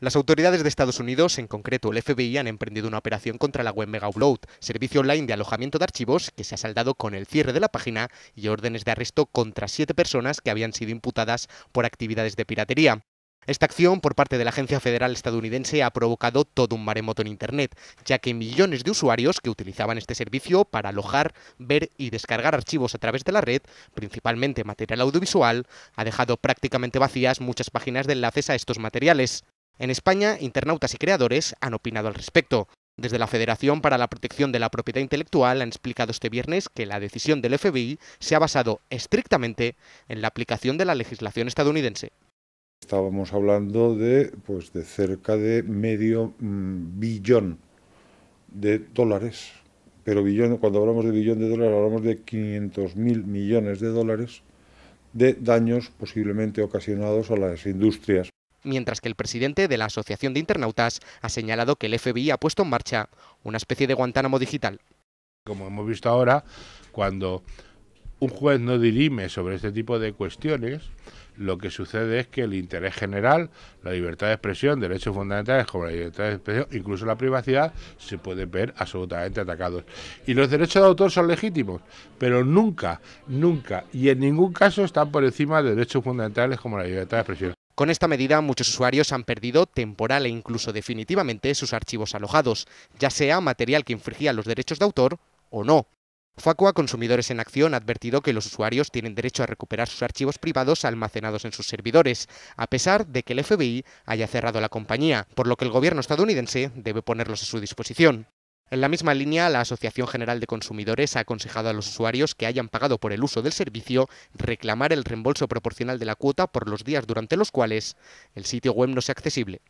Las autoridades de Estados Unidos, en concreto el FBI, han emprendido una operación contra la web Mega Upload, servicio online de alojamiento de archivos que se ha saldado con el cierre de la página y órdenes de arresto contra siete personas que habían sido imputadas por actividades de piratería. Esta acción por parte de la Agencia Federal Estadounidense ha provocado todo un maremoto en Internet, ya que millones de usuarios que utilizaban este servicio para alojar, ver y descargar archivos a través de la red, principalmente material audiovisual, ha dejado prácticamente vacías muchas páginas de enlaces a estos materiales. En España, internautas y creadores han opinado al respecto. Desde la Federación para la Protección de la Propiedad Intelectual han explicado este viernes que la decisión del FBI se ha basado estrictamente en la aplicación de la legislación estadounidense. Estábamos hablando de, pues, de cerca de medio mm, billón de dólares. Pero billón, cuando hablamos de billón de dólares hablamos de 500.000 millones de dólares de daños posiblemente ocasionados a las industrias mientras que el presidente de la Asociación de Internautas ha señalado que el FBI ha puesto en marcha una especie de Guantánamo digital. Como hemos visto ahora, cuando un juez no dirime sobre este tipo de cuestiones, lo que sucede es que el interés general, la libertad de expresión, derechos fundamentales como la libertad de expresión, incluso la privacidad, se pueden ver absolutamente atacados. Y los derechos de autor son legítimos, pero nunca, nunca y en ningún caso están por encima de derechos fundamentales como la libertad de expresión. Con esta medida, muchos usuarios han perdido temporal e incluso definitivamente sus archivos alojados, ya sea material que infringía los derechos de autor o no. Facua Consumidores en Acción ha advertido que los usuarios tienen derecho a recuperar sus archivos privados almacenados en sus servidores, a pesar de que el FBI haya cerrado la compañía, por lo que el gobierno estadounidense debe ponerlos a su disposición. En la misma línea, la Asociación General de Consumidores ha aconsejado a los usuarios que hayan pagado por el uso del servicio reclamar el reembolso proporcional de la cuota por los días durante los cuales el sitio web no sea accesible.